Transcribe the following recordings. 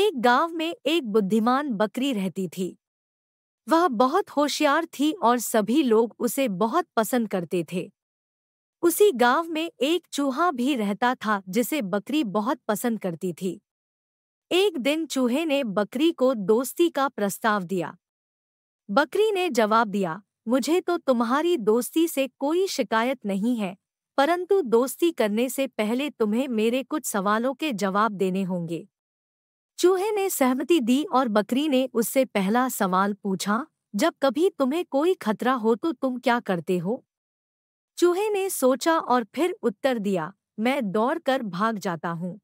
एक गांव में एक बुद्धिमान बकरी रहती थी वह बहुत होशियार थी और सभी लोग उसे बहुत पसंद करते थे उसी गांव में एक चूहा भी रहता था जिसे बकरी बहुत पसंद करती थी एक दिन चूहे ने बकरी को दोस्ती का प्रस्ताव दिया बकरी ने जवाब दिया मुझे तो तुम्हारी दोस्ती से कोई शिकायत नहीं है परंतु दोस्ती करने से पहले तुम्हें मेरे कुछ सवालों के जवाब देने होंगे चूहे ने सहमति दी और बकरी ने उससे पहला सवाल पूछा जब कभी तुम्हें कोई खतरा हो तो तुम क्या करते हो चूहे ने सोचा और फिर उत्तर दिया मैं दौड़कर भाग जाता हूँ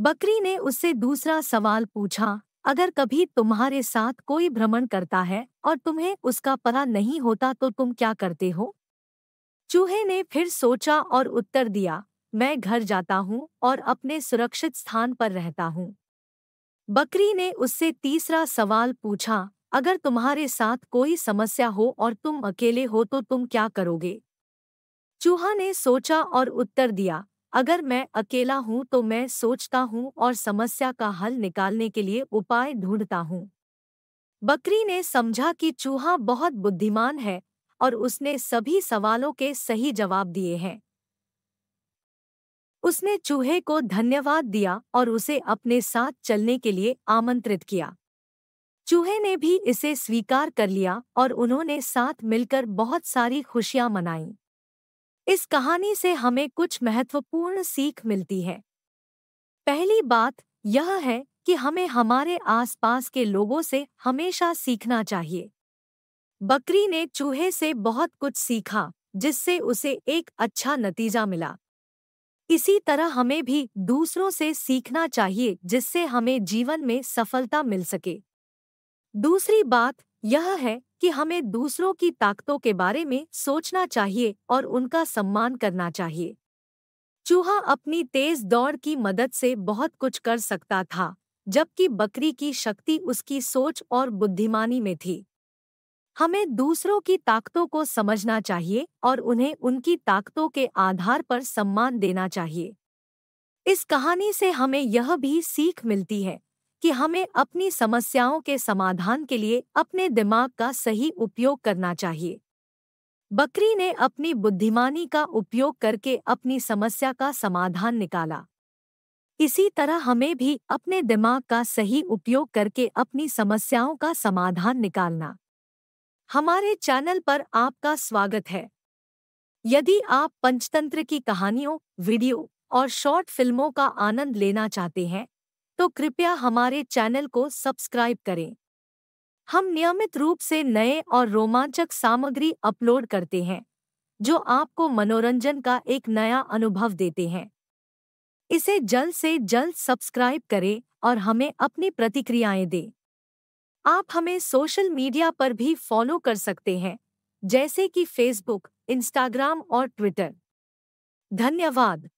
बकरी ने उससे दूसरा सवाल पूछा अगर कभी तुम्हारे साथ कोई भ्रमण करता है और तुम्हें उसका पता नहीं होता तो तुम क्या करते हो चूहे ने फिर सोचा और उत्तर दिया मैं घर जाता हूँ और अपने सुरक्षित स्थान पर रहता हूँ बकरी ने उससे तीसरा सवाल पूछा अगर तुम्हारे साथ कोई समस्या हो और तुम अकेले हो तो तुम क्या करोगे चूहा ने सोचा और उत्तर दिया अगर मैं अकेला हूँ तो मैं सोचता हूँ और समस्या का हल निकालने के लिए उपाय ढूंढता हूँ बकरी ने समझा कि चूहा बहुत बुद्धिमान है और उसने सभी सवालों के सही जवाब दिए हैं उसने चूहे को धन्यवाद दिया और उसे अपने साथ चलने के लिए आमंत्रित किया चूहे ने भी इसे स्वीकार कर लिया और उन्होंने साथ मिलकर बहुत सारी खुशियां मनाईं इस कहानी से हमें कुछ महत्वपूर्ण सीख मिलती है पहली बात यह है कि हमें हमारे आसपास के लोगों से हमेशा सीखना चाहिए बकरी ने चूहे से बहुत कुछ सीखा जिससे उसे एक अच्छा नतीजा मिला इसी तरह हमें भी दूसरों से सीखना चाहिए जिससे हमें जीवन में सफलता मिल सके दूसरी बात यह है कि हमें दूसरों की ताकतों के बारे में सोचना चाहिए और उनका सम्मान करना चाहिए चूहा अपनी तेज दौड़ की मदद से बहुत कुछ कर सकता था जबकि बकरी की शक्ति उसकी सोच और बुद्धिमानी में थी हमें दूसरों की ताकतों को समझना चाहिए और उन्हें उनकी ताकतों के आधार पर सम्मान देना चाहिए इस कहानी से हमें यह भी सीख मिलती है कि हमें अपनी समस्याओं के समाधान के लिए अपने दिमाग का सही उपयोग करना चाहिए बकरी ने अपनी बुद्धिमानी का उपयोग करके अपनी समस्या का समाधान निकाला इसी तरह हमें भी अपने दिमाग का सही उपयोग करके अपनी समस्याओं का समाधान निकालना हमारे चैनल पर आपका स्वागत है यदि आप पंचतंत्र की कहानियों वीडियो और शॉर्ट फिल्मों का आनंद लेना चाहते हैं तो कृपया हमारे चैनल को सब्सक्राइब करें हम नियमित रूप से नए और रोमांचक सामग्री अपलोड करते हैं जो आपको मनोरंजन का एक नया अनुभव देते हैं इसे जल्द से जल्द सब्सक्राइब करें और हमें अपनी प्रतिक्रियाएं दें आप हमें सोशल मीडिया पर भी फॉलो कर सकते हैं जैसे कि फेसबुक इंस्टाग्राम और ट्विटर धन्यवाद